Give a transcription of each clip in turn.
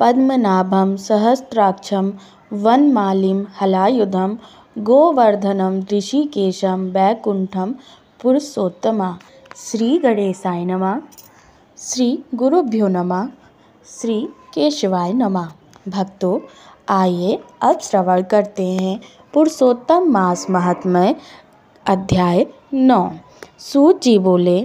पद्मनाभं सहस्राक्षं वनमालिं हलायुधम गोवर्धनम ऋषिकेशम वैकुंठम पुरुषोत्तमा श्रीगणेशाय श्री गुरुभ्यो नमः श्री केशवाय नमा भक्तों आइए अब श्रवण करते हैं पुरुषोत्तम मास महात्मय अध्याय नौ सूत जी बोले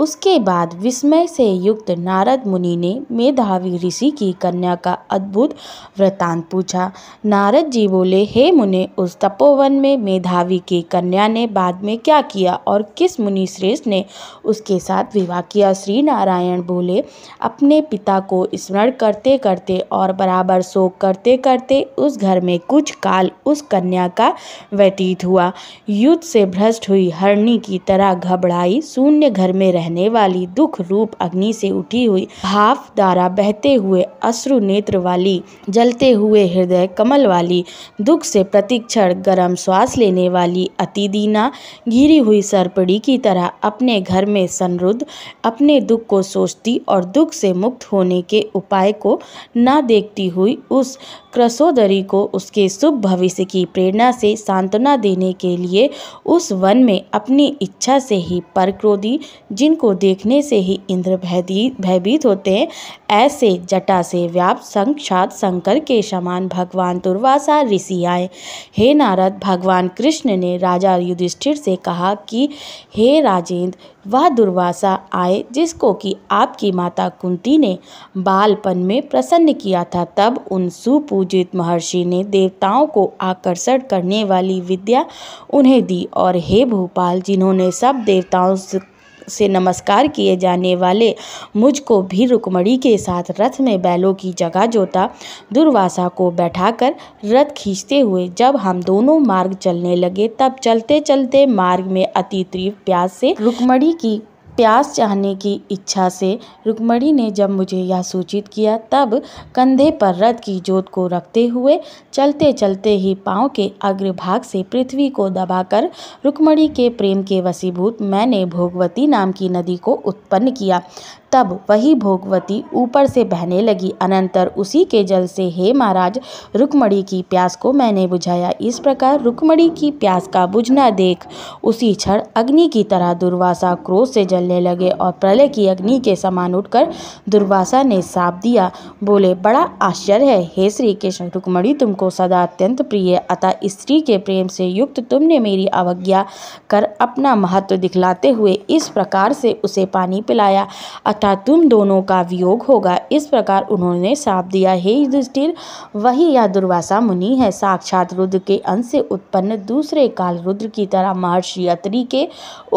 उसके बाद विस्मय से युक्त नारद मुनि ने मेधावी ऋषि की कन्या का अद्भुत वृतांत पूछा नारद जी बोले हे मुने उस तपोवन में मेधावी की कन्या ने बाद में क्या किया और किस मुनि श्रेष्ठ ने उसके साथ विवाह किया श्री नारायण बोले अपने पिता को स्मरण करते करते और बराबर शोक करते करते उस घर में कुछ काल उस कन्या का व्यतीत हुआ युद्ध से भ्रष्ट हुई हरणी की तरह घबराई शून्य घर में रह रहने वाली दुख रूप अग्नि से उठी हुई भाव धारा बहते हुए अश्रु नेत्र वाली जलते हुए हृदय कमल वाली दुख से प्रतिक्षण गर्म श्वास लेने वाली अति दीना घिरी हुई सरपड़ी की तरह अपने घर में संरुद्ध अपने दुख को सोचती और दुख से मुक्त होने के उपाय को न देखती हुई उस क्रसोदरी को उसके शुभ भविष्य की प्रेरणा से सांत्वना देने के लिए उस वन में अपनी इच्छा से ही परक्रोधी जिनको देखने से ही इंद्र भयभीत होते हैं ऐसे जटा से व्याप्त संक्षात शंकर के समान भगवान दुर्वासा ऋषि आए हे नारद भगवान कृष्ण ने राजा युधिष्ठिर से कहा कि हे राजेंद्र वह दुर्वासा आए जिसको कि आपकी माता कुंती ने बालपन में प्रसन्न किया था तब उन सुपूजित महर्षि ने देवताओं को आकर्षण करने वाली विद्या उन्हें दी और हे भोपाल जिन्होंने सब देवताओं से नमस्कार किए जाने वाले मुझको भी रुकमणी के साथ रथ में बैलों की जगह जोता दुर्वासा को बैठाकर रथ खींचते हुए जब हम दोनों मार्ग चलने लगे तब चलते चलते मार्ग में अति तीव्र प्यास से रुकमणी की प्यास चाहने की इच्छा से रुक्मणी ने जब मुझे यह सूचित किया तब कंधे पर रथ की जोत को रखते हुए चलते चलते ही पाँव के अग्रभाग से पृथ्वी को दबाकर रुक्मणी के प्रेम के वसीभूत मैंने भोगवती नाम की नदी को उत्पन्न किया तब वही भोगवती ऊपर से बहने लगी अनंतर उसी के जल से हे महाराज रुकमणी की प्यास को मैंने बुझाया इस प्रकार रुकमणी की प्यास का बुझना देख उसी क्षण अग्नि की तरह दुर्वासा क्रोध से जलने लगे और प्रलय की अग्नि के समान उठकर दुर्वासा ने साप दिया बोले बड़ा आश्चर्य है हे श्री कृष्ण रुकमणी तुमको सदा अत्यंत प्रिय अतः स्त्री के प्रेम से युक्त तुमने मेरी अवज्ञा कर अपना महत्व दिखलाते हुए इस प्रकार से उसे पानी पिलाया अर्थात तुम दोनों का वियोग होगा इस प्रकार उन्होंने साप दिया हे युधिष्ठिर वही यह दुर्वासा मुनि है साक्षात रुद्र के अंश से उत्पन्न दूसरे काल रुद्र की तरह महर्षि अत्रि के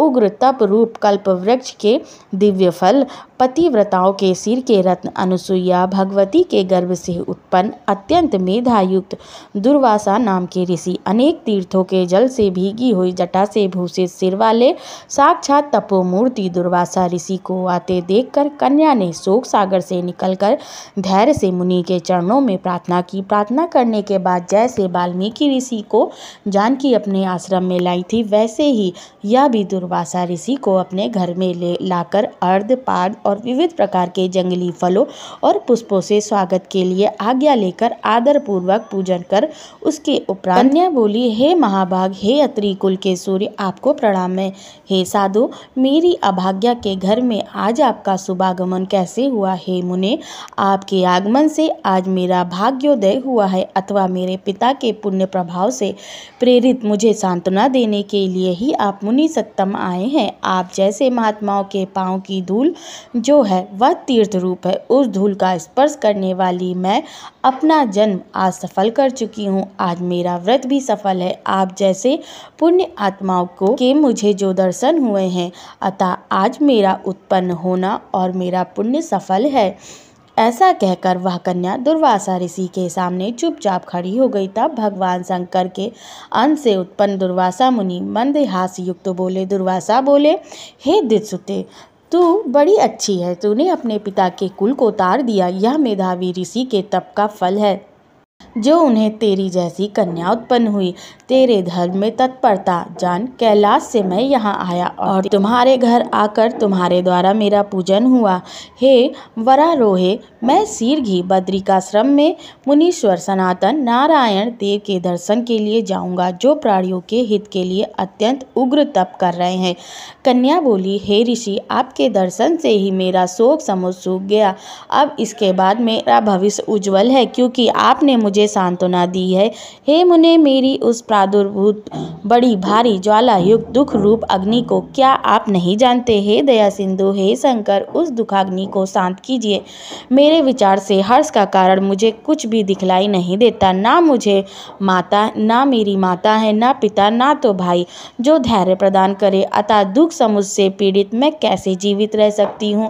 उग्र तप रूप कल्प वृक्ष के दिव्य फल पतिव्रताओं के सिर के रत्न अनुसुईया भगवती के गर्भ से उत्पन्न अत्यंत मेधायुक्त दुर्वासा नाम के ऋषि अनेक तीर्थों के जल से भीगी हुई जटा से भूषित सिर वाले साक्षात तपोमूर्ति दुर्वासा ऋषि को आते देख देखकर कन्या ने शोक सागर से निकलकर धैर्य से मुनि के चरणों में प्रार्थना की प्रार्थना करने के बाद जैसे वाल्मीकि ऋषि को जानकी अपने आश्रम में लाई थी वैसे ही यह भी दुर्वासा ऋषि को अपने घर में ले लाकर अर्ध पाद और विविध प्रकार के जंगली फलों और पुष्पों से स्वागत के लिए आज्ञा लेकर आदरपूर्वक पूजन कर उसके उपरांत कन्या बोली हे महाभाग हे अत्रि कुल के सूर्य आपको प्रणाम है हे साधु मेरी अभाग्या के घर में आज आपका शुभागमन कैसे हुआ हे मुने आपके आगमन से आज मेरा भाग्योदय हुआ है अथवा मेरे पिता के पुण्य प्रभाव से प्रेरित मुझे सांत्वना देने के लिए ही आप मुनि सत्तम आए हैं आप जैसे महात्माओं के पाँव की धूल जो है वह तीर्थ रूप है उस धूल का स्पर्श करने वाली मैं अपना जन्म आज सफल कर चुकी हूँ आज मेरा व्रत भी सफल है आप जैसे पुण्य आत्माओं को के मुझे जो दर्शन हुए हैं अतः आज मेरा उत्पन्न होना और मेरा पुण्य सफल है ऐसा कहकर वह कन्या दुर्वासा ऋषि के सामने चुपचाप खड़ी हो गई तब भगवान शंकर के अंत से उत्पन्न दुर्वासा मुनि मंद हास युक्त बोले दुर्वासा बोले हे दित्सुते तू बड़ी अच्छी है तूने अपने पिता के कुल को तार दिया यह मेधावी ऋषि के तप का फल है जो उन्हें तेरी जैसी कन्या उत्पन्न हुई तेरे धर्म में तत्परता जान कैलाश से मैं यहाँ आया और तुम्हारे घर आकर तुम्हारे द्वारा मेरा पूजन हुआ हे रोहे मैं सीरघी बद्रिकाश्रम में मुनीश्वर सनातन नारायण देव के दर्शन के लिए जाऊँगा जो प्राणियों के हित के लिए अत्यंत उग्र तप कर रहे हैं कन्या बोली हे ऋषि आपके दर्शन से ही मेरा शोक समझ सूख गया अब इसके बाद मेरा भविष्य उज्जवल है क्योंकि आपने मुझे मुझे सांत्वना दी है हे मुने मेरी उस प्रादुर्भूत बड़ी भारी ज्वाला युक्त दुख रूप अग्नि को क्या आप नहीं जानते हे दया सिंधु हे शंकर उस दुखाग्नि को शांत कीजिए मेरे विचार से हर्ष का कारण मुझे कुछ भी दिखलाई नहीं देता ना मुझे माता ना मेरी माता है ना पिता ना तो भाई जो धैर्य प्रदान करे अतः दुख समुझ से पीड़ित मैं कैसे जीवित रह सकती हूँ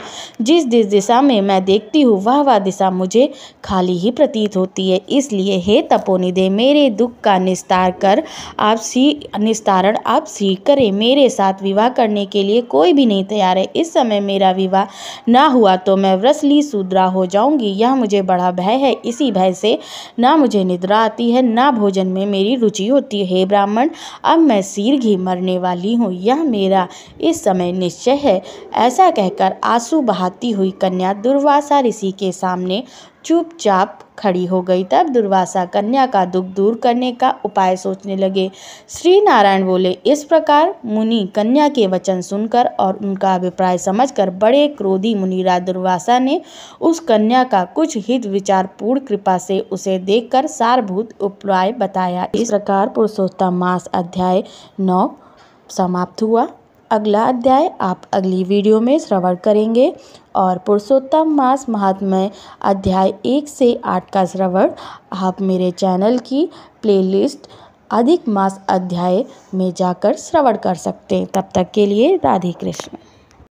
जिस जिस दिशा में मैं देखती हूँ वह वह दिशा मुझे खाली ही प्रतीत होती है इसलिए लिए हे तपोनिधे मेरे दुख का निस्तार कर आप सी निस्तारण आप सी करें मेरे साथ विवाह करने के लिए कोई भी नहीं तैयार है इस समय मेरा विवाह ना हुआ तो मैं व्रसली सुद्रा हो जाऊंगी यह मुझे बड़ा भय है इसी भय से ना मुझे निद्रा आती है ना भोजन में मेरी रुचि होती है हे ब्राह्मण अब मैं सिर घी मरने वाली हूँ यह मेरा इस समय निश्चय है ऐसा कहकर आंसू बहाती हुई कन्या दुर्वासा ऋषि के सामने चुपचाप खड़ी हो गई तब दुर्वासा कन्या का दुख दूर करने का उपाय सोचने लगे श्री नारायण बोले इस प्रकार मुनि कन्या के वचन सुनकर और उनका अभिप्राय समझकर बड़े क्रोधी मुनिरा दुर्वासा ने उस कन्या का कुछ हित विचार पूर्ण कृपा से उसे देखकर सारभूत उपाय बताया इस प्रकार पुरुषोत्तम मास अध्याय नौ समाप्त हुआ अगला अध्याय आप अगली वीडियो में श्रवण करेंगे और पुरुषोत्तम मास महात्म्य अध्याय एक से आठ का श्रवण आप मेरे चैनल की प्लेलिस्ट अधिक मास अध्याय में जाकर श्रवण कर सकते हैं तब तक के लिए राधे कृष्ण